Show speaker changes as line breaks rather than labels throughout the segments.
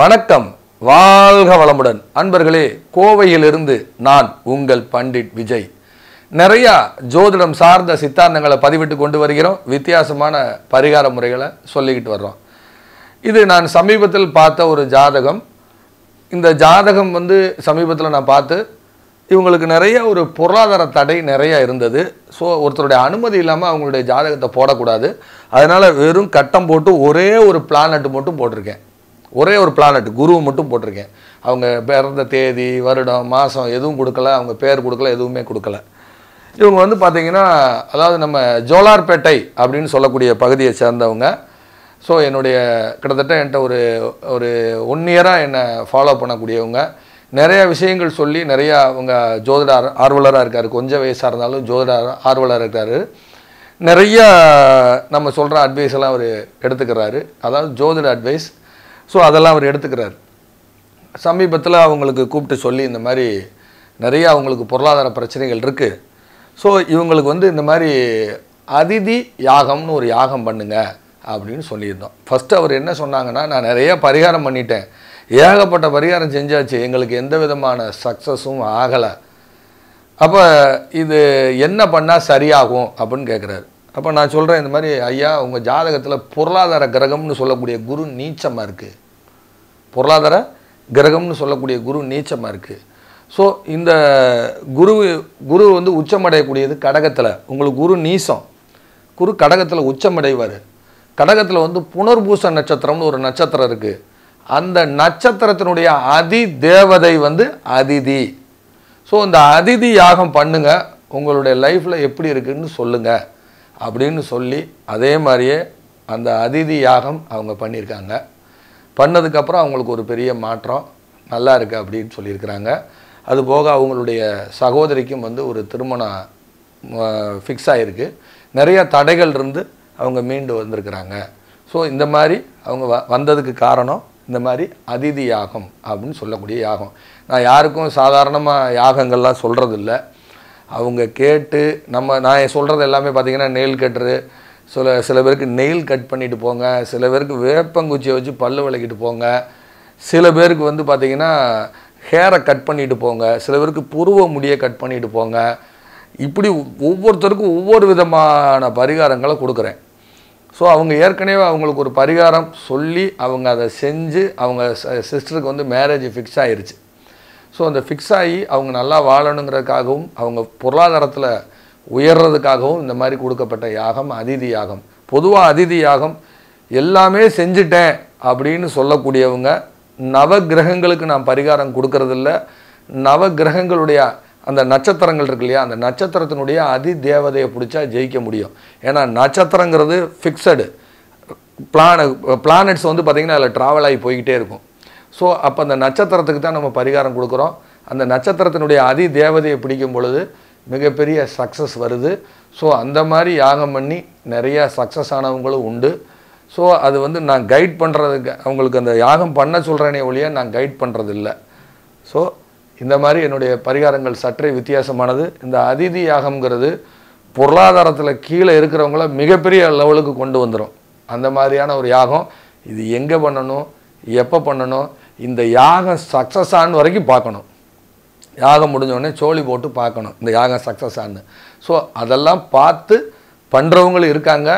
வணக்கம் வாழ்க வளமுடன் அன்பர்களே கோவையிலிருந்து நான் உங்கள் பண்டிட் விஜய் நிறையா ஜோதிடம் சார்ந்த சித்தாந்தங்களை பதிவிட்டு கொண்டு வருகிறோம் வித்தியாசமான பரிகார முறைகளை சொல்லிக்கிட்டு வர்றோம் இது நான் சமீபத்தில் பார்த்த ஒரு ஜாதகம் இந்த ஜாதகம் வந்து சமீபத்தில் நான் பார்த்து இவங்களுக்கு நிறைய ஒரு பொருளாதார தடை நிறையா இருந்தது ஸோ ஒருத்தருடைய அனுமதி இல்லாமல் அவங்களுடைய ஜாதகத்தை போடக்கூடாது அதனால் வெறும் கட்டம் போட்டு ஒரே ஒரு பிளானட் மட்டும் போட்டிருக்கேன் ஒரே ஒரு பிளானட் குருவை மட்டும் போட்டிருக்கேன் அவங்க பிறந்த தேதி வருடம் மாதம் எதுவும் கொடுக்கல அவங்க பேர் கொடுக்கல எதுவுமே கொடுக்கல இவங்க வந்து பார்த்திங்கன்னா அதாவது நம்ம ஜோலார்பேட்டை அப்படின்னு சொல்லக்கூடிய பகுதியை சேர்ந்தவங்க ஸோ என்னுடைய கிட்டத்தட்ட என்கிட்ட ஒரு ஒரு ஒன் இயராக என்னை ஃபாலோ பண்ணக்கூடியவங்க நிறையா விஷயங்கள் சொல்லி நிறையா அவங்க ஜோதிட ஆர்வலராக இருக்கார் கொஞ்சம் வயசாக இருந்தாலும் ஜோதிட ஆர்வலராக இருக்கார் நிறையா நம்ம சொல்கிற அட்வைஸ் எல்லாம் அவர் எடுத்துக்கிறாரு அதாவது ஜோதிட அட்வைஸ் ஸோ அதெல்லாம் அவர் எடுத்துக்கிறார் சமீபத்தில் அவங்களுக்கு கூப்பிட்டு சொல்லி இந்த மாதிரி நிறையா அவங்களுக்கு பொருளாதார பிரச்சனைகள் இருக்குது ஸோ இவங்களுக்கு வந்து இந்த மாதிரி அதிதி யாகம்னு ஒரு யாகம் பண்ணுங்க அப்படின்னு சொல்லியிருந்தோம் ஃபஸ்ட்டு அவர் என்ன சொன்னாங்கன்னா நான் நிறைய பரிகாரம் பண்ணிட்டேன் ஏகப்பட்ட பரிகாரம் செஞ்சாச்சு எங்களுக்கு எந்த விதமான சக்ஸஸும் ஆகலை அப்போ இது என்ன பண்ணால் சரியாகும் அப்படின்னு கேட்குறாரு அப்போ நான் சொல்கிறேன் இந்த மாதிரி ஐயா உங்கள் ஜாதகத்தில் பொருளாதார கிரகம்னு சொல்லக்கூடிய குரு நீச்சமாக இருக்குது பொருளாதார கிரகம்னு சொல்லக்கூடிய குரு நீச்சமாக இருக்குது ஸோ இந்த குரு குரு வந்து உச்சமடையக்கூடியது கடகத்தில் உங்களுக்கு குரு நீசம் குரு கடகத்தில் உச்சமடைவார் கடகத்தில் வந்து புனர்பூச நட்சத்திரம்னு ஒரு நட்சத்திரம் இருக்குது அந்த நட்சத்திரத்தினுடைய அதி தேவதை வந்து அதிதி ஸோ இந்த அதிதி யாகம் பண்ணுங்கள் உங்களுடைய லைஃப்பில் எப்படி இருக்குதுன்னு சொல்லுங்கள் அப்படின்னு சொல்லி அதே மாதிரியே அந்த அதிதி யாகம் அவங்க பண்ணியிருக்காங்க பண்ணதுக்கப்புறம் அவங்களுக்கு ஒரு பெரிய மாற்றம் நல்லா இருக்குது அப்படின்னு சொல்லியிருக்கிறாங்க அதுபோக அவங்களுடைய சகோதரிக்கும் வந்து ஒரு திருமணம் ஃபிக்ஸ் ஆகிருக்கு நிறைய தடைகள் இருந்து அவங்க மீண்டு வந்திருக்கிறாங்க ஸோ இந்த மாதிரி அவங்க வ வந்ததுக்கு காரணம் இந்த மாதிரி அதிதி யாகம் அப்படின்னு சொல்லக்கூடிய யாகம் நான் யாருக்கும் சாதாரணமாக யாகங்கள்லாம் சொல்கிறதில்ல அவங்க கேட்டு நம்ம நான் சொல்கிறது எல்லாமே பார்த்திங்கன்னா நெயில் கட்டுரு சில சில பேருக்கு நெயில் கட் பண்ணிட்டு போங்க சில பேருக்கு வேப்பங்குச்சியை வச்சு பல்லு விளக்கிட்டு போங்க சில பேருக்கு வந்து பார்த்திங்கன்னா ஹேரை கட் பண்ணிட்டு போங்க சில பேருக்கு புருவ முடியை கட் பண்ணிட்டு போங்க இப்படி ஒவ்வொருத்தருக்கும் ஒவ்வொரு விதமான பரிகாரங்களை கொடுக்குறேன் ஸோ அவங்க ஏற்கனவே அவங்களுக்கு ஒரு பரிகாரம் சொல்லி அவங்க அதை செஞ்சு அவங்க சிஸ்டருக்கு வந்து மேரேஜ் ஃபிக்ஸ் ஆகிருச்சு ஸோ அந்த ஃபிக்ஸ் ஆகி அவங்க நல்லா வாழணுங்கிறதுக்காகவும் அவங்க பொருளாதாரத்தில் உயர்றதுக்காகவும் இந்த மாதிரி கொடுக்கப்பட்ட யாகம் அதிதி யாகம் பொதுவாக அதிதி யாகம் எல்லாமே செஞ்சுட்டேன் அப்படின்னு சொல்லக்கூடியவங்க நவ கிரகங்களுக்கு நான் பரிகாரம் கொடுக்கறதில்ல நவ கிரகங்களுடைய அந்த நட்சத்திரங்கள் இருக்கு இல்லையா அந்த நட்சத்திரத்தினுடைய அதி தேவதையை பிடிச்சா ஜெயிக்க முடியும் ஏன்னா நட்சத்திரங்கிறது ஃபிக்ஸடு பிளான பிளானட்ஸ் வந்து பார்த்திங்கன்னா அதில் ட்ராவல் ஆகி போய்கிட்டே இருக்கும் ஸோ அப்போ அந்த நட்சத்திரத்துக்கு தான் நம்ம பரிகாரம் கொடுக்குறோம் அந்த நட்சத்திரத்தினுடைய அதி தேவதையை பிடிக்கும் பொழுது மிகப்பெரிய சக்ஸஸ் வருது ஸோ அந்த மாதிரி யாகம் பண்ணி நிறையா சக்ஸஸ் ஆனவங்களும் உண்டு ஸோ அது வந்து நான் கைட் பண்ணுறதுக்கு அவங்களுக்கு அந்த யாகம் பண்ண சொல்கிறேனே ஒழிய நான் கைட் பண்ணுறதில்ல ஸோ இந்த மாதிரி என்னுடைய பரிகாரங்கள் சற்றே வித்தியாசமானது இந்த அதிதி யாகம்ங்கிறது பொருளாதாரத்தில் கீழே இருக்கிறவங்கள மிகப்பெரிய லெவலுக்கு கொண்டு வந்துடும் அந்த மாதிரியான ஒரு யாகம் இது எங்கே பண்ணணும் எப்போ பண்ணணும் இந்த யாகம் சக்ஸஸ் ஆன வரைக்கும் பார்க்கணும் யாகம் முடிஞ்சோடனே சோழி போட்டு பார்க்கணும் இந்த யாகம் சக்ஸஸ் ஆனு ஸோ அதெல்லாம் பார்த்து பண்ணுறவங்களும் இருக்காங்க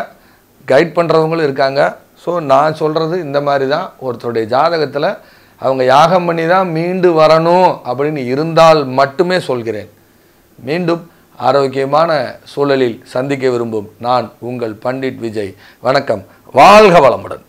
கைட் பண்ணுறவங்களும் இருக்காங்க ஸோ நான் சொல்கிறது இந்த மாதிரி தான் ஒருத்தருடைய ஜாதகத்தில் அவங்க யாகம் பண்ணி தான் மீண்டு வரணும் அப்படின்னு இருந்தால் மட்டுமே சொல்கிறேன் மீண்டும் ஆரோக்கியமான சூழலில் சந்திக்க விரும்பும் நான் உங்கள் பண்டிட் விஜய் வணக்கம் வாழ்க வளமுடன்